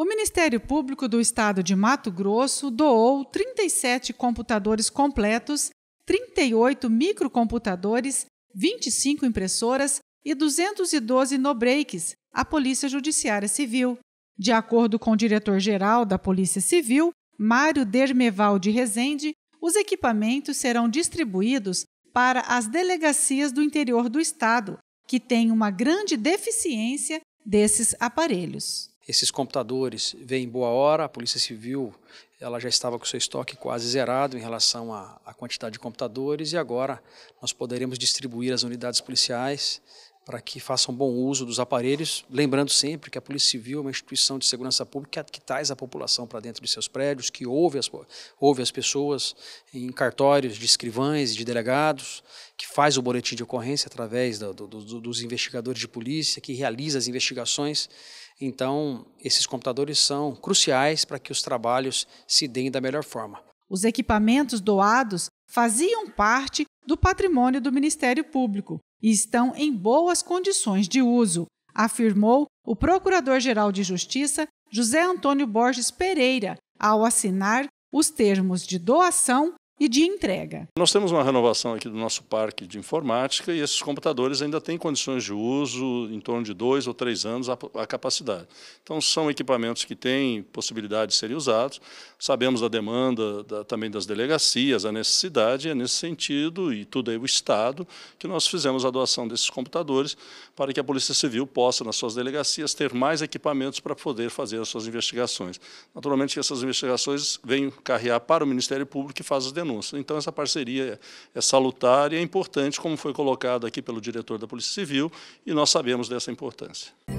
O Ministério Público do Estado de Mato Grosso doou 37 computadores completos, 38 microcomputadores, 25 impressoras e 212 nobreaks à Polícia Judiciária Civil. De acordo com o diretor-geral da Polícia Civil, Mário Dermeval de Rezende, os equipamentos serão distribuídos para as delegacias do interior do Estado, que têm uma grande deficiência desses aparelhos. Esses computadores vêm em boa hora, a Polícia Civil ela já estava com seu estoque quase zerado em relação à, à quantidade de computadores e agora nós poderemos distribuir as unidades policiais para que façam bom uso dos aparelhos, lembrando sempre que a Polícia Civil é uma instituição de segurança pública que traz a população para dentro de seus prédios, que ouve as, ouve as pessoas em cartórios de escrivães, e de delegados, que faz o boletim de ocorrência através do, do, do, dos investigadores de polícia, que realiza as investigações. Então, esses computadores são cruciais para que os trabalhos se deem da melhor forma. Os equipamentos doados faziam parte do patrimônio do Ministério Público e estão em boas condições de uso, afirmou o Procurador-Geral de Justiça José Antônio Borges Pereira ao assinar os termos de doação e de entrega. Nós temos uma renovação aqui do nosso parque de informática e esses computadores ainda têm condições de uso em torno de dois ou três anos a, a capacidade. Então, são equipamentos que têm possibilidade de serem usados. Sabemos a demanda da, também das delegacias, a necessidade, e é nesse sentido, e tudo aí é o Estado, que nós fizemos a doação desses computadores para que a Polícia Civil possa, nas suas delegacias, ter mais equipamentos para poder fazer as suas investigações. Naturalmente que essas investigações vêm carrear para o Ministério Público que faz as denúncias denúncia. Então, essa parceria é salutar e é importante, como foi colocado aqui pelo diretor da Polícia Civil, e nós sabemos dessa importância.